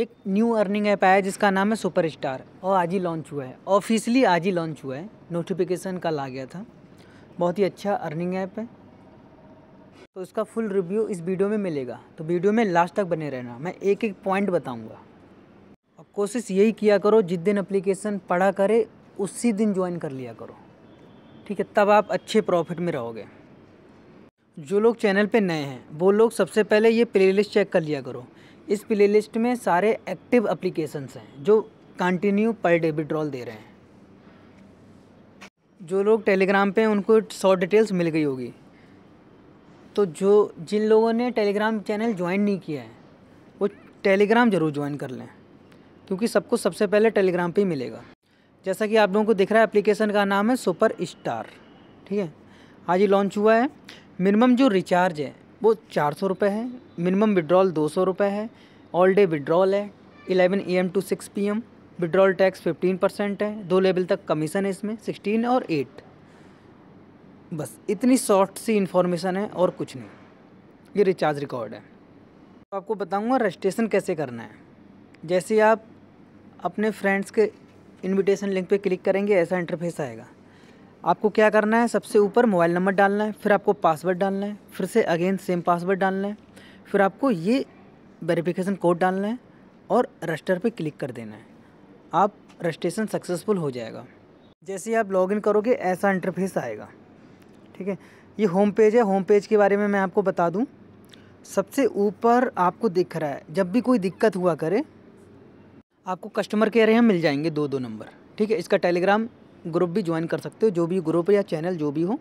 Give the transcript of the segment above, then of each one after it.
एक new earning app आया जिसका नाम है सुपर स्टार और आज ही लॉन्च हुआ है ऑफिशियली आज ही लॉन्च हुआ है नोटिफिकेशन कल आ गया था बहुत ही अच्छा अर्निंग ऐप है तो इसका फुल रिव्यू इस वीडियो में मिलेगा तो वीडियो में लास्ट तक बने रहना मैं एक एक पॉइंट बताऊँगा और कोशिश यही किया करो जिस दिन अप्लीकेशन पढ़ा करे उसी दिन ज्वाइन कर लिया करो ठीक है तब आप अच्छे प्रॉफिट में रहोगे जो लोग चैनल पे नए हैं वो लोग सबसे पहले ये प्लेलिस्ट चेक कर लिया करो इस प्लेलिस्ट में सारे एक्टिव अप्लीकेशंस हैं जो कंटिन्यू पर डे विड्रॉल दे रहे हैं जो लोग टेलीग्राम पे उनको सौ डिटेल्स मिल गई होगी तो जो जिन लोगों ने टेलीग्राम चैनल ज्वाइन नहीं किया है वो टेलीग्राम ज़रूर ज्वाइन कर लें क्योंकि सबको सबसे पहले टेलीग्राम पे ही मिलेगा जैसा कि आप लोगों को दिख रहा है एप्लीकेशन का नाम है सुपर स्टार ठीक है आज ही लॉन्च हुआ है मिनिमम जो रिचार्ज है वो चार सौ रुपये है मिनिमम विड्रॉल दो सौ रुपये है ऑल डे विड्रॉल है eleven A M to six P M withdrawal tax fifteen percent है दो लेवल तक कमीशन है इसमें सिक्सटीन और एट बस इतनी शॉर्ट सी इन्फॉर्मेशन है और कुछ नहीं ये रिचार्ज रिकॉर्ड है तो आपको बताऊंगा रजिस्ट्रेशन कैसे करना है जैसे आप अपने फ्रेंड्स के इनविटेशन लिंक पे क्लिक करेंगे ऐसा इंटरफेस आएगा आपको क्या करना है सबसे ऊपर मोबाइल नंबर डालना है फिर आपको पासवर्ड डालना है फिर से अगेन सेम पासवर्ड डालना है फिर आपको ये वेरिफिकेशन कोड डालना है और रजिस्टर पे क्लिक कर देना है आप रजिस्ट्रेशन सक्सेसफुल हो जाएगा जैसे ही आप लॉगिन करोगे ऐसा इंटरफेस आएगा ठीक है ये होम पेज है होम पेज के बारे में मैं आपको बता दूँ सबसे ऊपर आपको दिख रहा है जब भी कोई दिक्कत हुआ करे आपको कस्टमर केयर यहाँ मिल जाएंगे दो दो नंबर ठीक है इसका टेलीग्राम ग्रुप भी ज्वाइन कर सकते हो जो भी ग्रुप या चैनल जो भी हो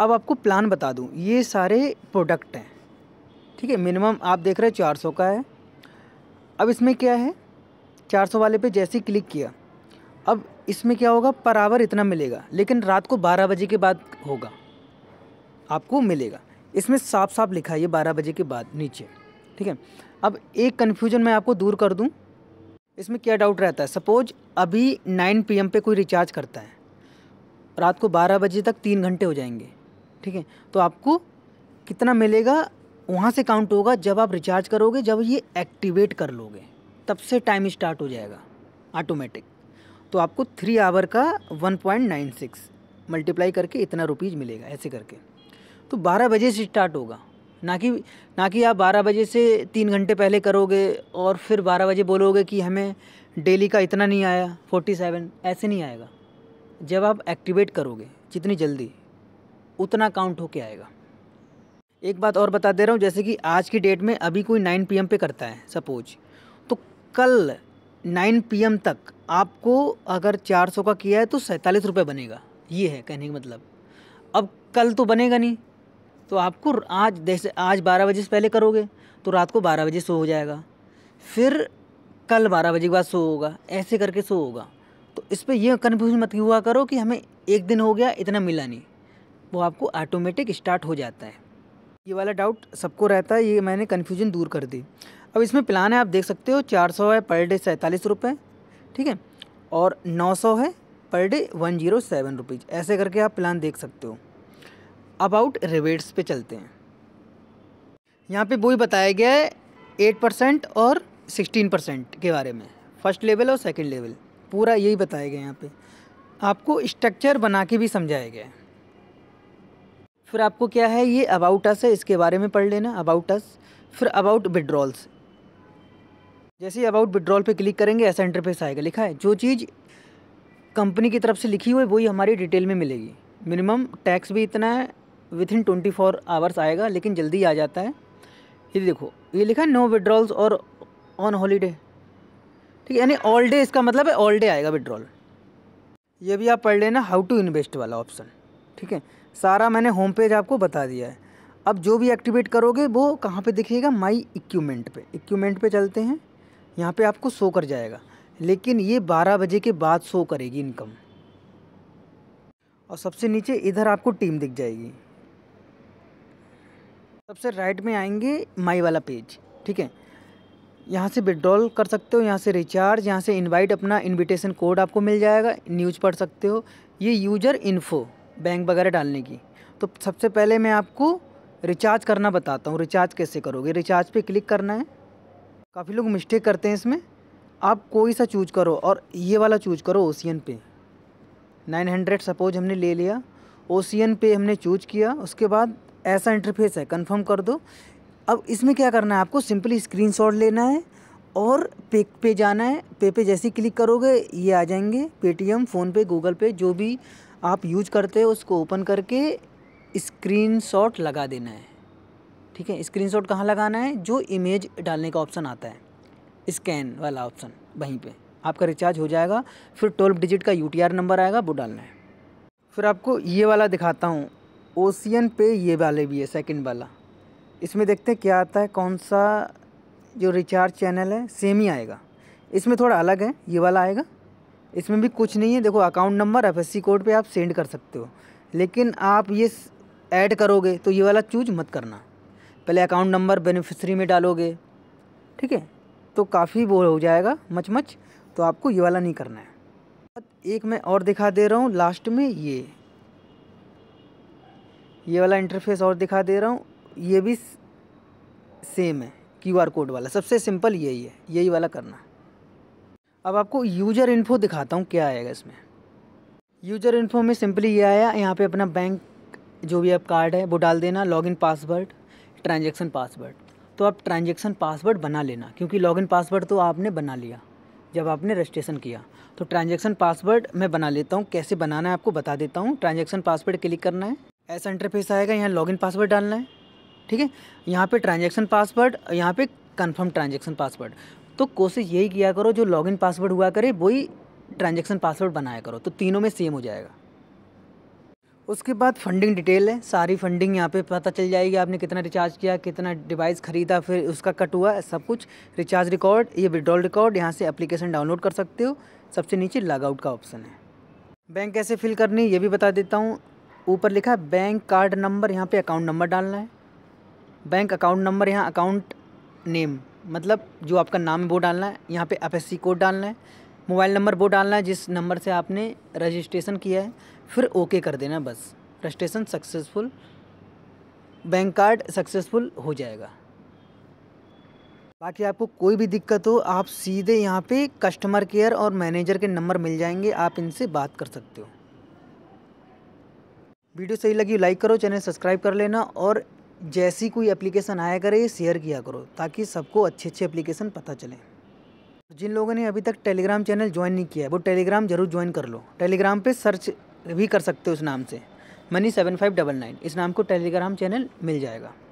अब आपको प्लान बता दूँ ये सारे प्रोडक्ट हैं ठीक है मिनिमम आप देख रहे हैं चार सौ का है अब इसमें क्या है चार सौ वाले पे जैसे ही क्लिक किया अब इसमें क्या होगा पर आवर इतना मिलेगा लेकिन रात को बारह बजे के बाद होगा आपको मिलेगा इसमें साफ साफ लिखा है ये बारह बजे के बाद नीचे ठीक है अब एक कन्फ्यूजन मैं आपको दूर कर दूँ इसमें क्या डाउट रहता है सपोज अभी नाइन पी पे कोई रिचार्ज करता है रात को बारह बजे तक तीन घंटे हो जाएंगे ठीक है तो आपको कितना मिलेगा वहाँ से काउंट होगा जब आप रिचार्ज करोगे जब ये एक्टिवेट कर लोगे तब से टाइम स्टार्ट हो जाएगा ऑटोमेटिक तो आपको थ्री आवर का one point nine six multiply करके इतना रुपीज़ मिलेगा ऐसे करके तो बारह बजे से स्टार्ट होगा ना कि ना कि आप बारह बजे से तीन घंटे पहले करोगे और फिर बारह बजे बोलोगे कि हमें डेली का इतना नहीं आया फोर्टी सेवन ऐसे नहीं आएगा जब आप एक्टिवेट करोगे जितनी जल्दी उतना काउंट होके आएगा एक बात और बता दे रहा हूँ जैसे कि आज की डेट में अभी कोई नाइन पी पे करता है सपोज तो कल नाइन पी तक आपको अगर चार सौ का किया है तो सैंतालीस रुपये बनेगा ये है कहने का मतलब अब कल तो बनेगा नहीं तो आपको आज जैसे आज बारह बजे से पहले करोगे तो रात को बारह बजे सो हो जाएगा फिर कल बारह बजे के बाद सो होगा ऐसे करके सो होगा तो इस पर यह कन्फ्यूजन मत हुआ करो कि हमें एक दिन हो गया इतना मिला नहीं वो आपको ऑटोमेटिक स्टार्ट हो जाता है ये वाला डाउट सबको रहता है ये मैंने कन्फ्यूजन दूर कर दी अब इसमें प्लान है आप देख सकते हो चार सौ है पर डे सैंतालीस रुपये ठीक है और नौ सौ है per day one zero seven rupees ऐसे करके आप प्लान देख सकते हो अबाउट रिवेट्स पे चलते हैं यहाँ पे ही बताया गया है एट परसेंट और सिक्सटीन परसेंट के बारे में फर्स्ट लेवल और सेकंड लेवल पूरा यही बताया गया यहाँ पे आपको स्ट्रक्चर बना के भी समझाया गया है फिर आपको क्या है ये अबाउट अस है इसके बारे में पढ़ लेना अबाउट अस फिर अबाउट विड्रॉल्स जैसे ही अबाउट विड्रॉल पे क्लिक करेंगे ऐसा इंटरफेस आएगा लिखा है जो चीज़ कंपनी की तरफ से लिखी हुई वही हमारी डिटेल में मिलेगी मिनिमम टैक्स भी इतना है within twenty four hours आएगा लेकिन जल्दी आ जाता है ये देखो ये लिखा है नो विड्रॉल्स और ऑन हॉलीडे ठीक है यानी ऑल डे इसका मतलब है ऑल डे आएगा विड्रॉल ये भी आप पढ़ लेना हाउ टू इन्वेस्ट वाला ऑप्शन ठीक है सारा मैंने होम पेज आपको बता दिया है अब जो भी एक्टिवेट करोगे वो कहाँ पे दिखेगा माई इक्वमेंट पे इक्वमेंट पे चलते हैं यहाँ पे आपको शो कर जाएगा लेकिन ये 12 बजे के बाद शो करेगी इनकम और सबसे नीचे इधर आपको टीम दिख जाएगी सबसे राइट में आएंगे माई वाला पेज ठीक है यहाँ से विड्रॉल कर सकते हो यहाँ से रिचार्ज यहाँ से इनवाइट अपना इनविटेशन कोड आपको मिल जाएगा न्यूज़ पढ़ सकते हो ये यूजर इन्फो बैंक वगैरह डालने की तो सबसे पहले मैं आपको रिचार्ज करना बताता हूँ रिचार्ज कैसे करोगे रिचार्ज पे क्लिक करना है काफ़ी लोग मिस्टेक करते हैं इसमें आप कोई सा चूज करो और ये वाला चूज करो एन पे 900 सपोज हमने ले लिया एन पे हमने चूज किया उसके बाद ऐसा इंटरफेस है कंफर्म कर दो अब इसमें क्या करना है आपको सिंपली स्क्रीनशॉट लेना है और पे पे जाना है पे पे जैसे क्लिक करोगे ये आ जाएंगे पेटीएम फ़ोनपे गूगल पे जो भी आप यूज करते हो उसको ओपन करके स्क्रीनशॉट लगा देना है ठीक है स्क्रीनशॉट कहाँ लगाना है जो इमेज डालने का ऑप्शन आता है स्कैन वाला ऑप्शन वहीं पे आपका रिचार्ज हो जाएगा फिर ट्वेल्व डिजिट का यू नंबर आएगा वो डालना है फिर आपको ये वाला दिखाता हूँ ओशियन पे ये वाले भी है सेकंड वाला इसमें देखते हैं क्या आता है कौन सा जो रिचार्ज चैनल है सेम ही आएगा इसमें थोड़ा अलग है ये वाला आएगा इसमें भी कुछ नहीं है देखो अकाउंट नंबर एफ कोड पे आप सेंड कर सकते हो लेकिन आप ये ऐड करोगे तो ये वाला चूज मत करना पहले अकाउंट नंबर बेनिफिशरी में डालोगे ठीक है तो काफ़ी वो हो जाएगा मच मच तो आपको ये वाला नहीं करना है एक मैं और दिखा दे रहा हूँ लास्ट में ये ये वाला इंटरफेस और दिखा दे रहा हूँ ये भी सेम है क्यू आर कोड वाला सबसे सिंपल यही है यही वाला करना अब आपको यूजर इन्फो दिखाता हूँ क्या आएगा इसमें यूजर इन्फो में सिंपली ये आया यहाँ पे अपना बैंक जो भी आप कार्ड है वो डाल देना लॉगिन पासवर्ड ट्रांजैक्शन पासवर्ड तो आप ट्रांजैक्शन पासवर्ड बना लेना क्योंकि लॉगिन पासवर्ड तो आपने बना लिया जब आपने रजिस्ट्रेशन किया तो ट्रांजेक्शन पासवर्ड मैं बना लेता हूँ कैसे बनाना है आपको बता देता हूँ ट्रांजेक्शन पासवर्ड क्लिक करना है ऐसा इंटरफेस आएगा यहाँ लॉगिन पासवर्ड डालना है ठीक है यहाँ पे ट्रांजैक्शन पासवर्ड यहाँ पे कंफर्म ट्रांजैक्शन पासवर्ड तो कोशिश यही किया करो जो लॉगिन पासवर्ड हुआ करे वही ट्रांजैक्शन पासवर्ड बनाया करो तो तीनों में सेम हो जाएगा उसके बाद फंडिंग डिटेल है सारी फंडिंग यहाँ पे पता चल जाएगी आपने कितना रिचार्ज किया कितना डिवाइस ख़रीदा फिर उसका कट हुआ सब कुछ रिचार्ज रिकॉर्ड ये विड्रॉल रिकॉर्ड यहाँ से एप्लीकेशन डाउनलोड कर सकते हो सबसे नीचे लॉगआउट का ऑप्शन है बैंक कैसे फिल करनी ये भी बता देता हूँ ऊपर लिखा है बैंक कार्ड नंबर यहाँ पे अकाउंट नंबर डालना है बैंक अकाउंट नंबर यहाँ अकाउंट नेम मतलब जो आपका नाम है वो डालना है यहाँ पे एफ कोड डालना है मोबाइल नंबर वो डालना है जिस नंबर से आपने रजिस्ट्रेशन किया है फिर ओके कर देना बस registration successful bank card successful हो जाएगा बाकी आपको कोई भी दिक्कत हो आप सीधे यहाँ पे कस्टमर केयर और मैनेजर के नंबर मिल जाएंगे आप इनसे बात कर सकते हो वीडियो सही लगी लाइक करो चैनल सब्सक्राइब कर लेना और जैसी कोई एप्लीकेशन आया करे शेयर किया करो ताकि सबको अच्छे अच्छे एप्लीकेशन पता चले जिन लोगों ने अभी तक टेलीग्राम चैनल ज्वाइन नहीं किया है वो टेलीग्राम जरूर ज्वाइन कर लो टेलीग्राम पे सर्च भी कर सकते हो उस नाम से money seven five double nine इस नाम को टेलीग्राम चैनल मिल जाएगा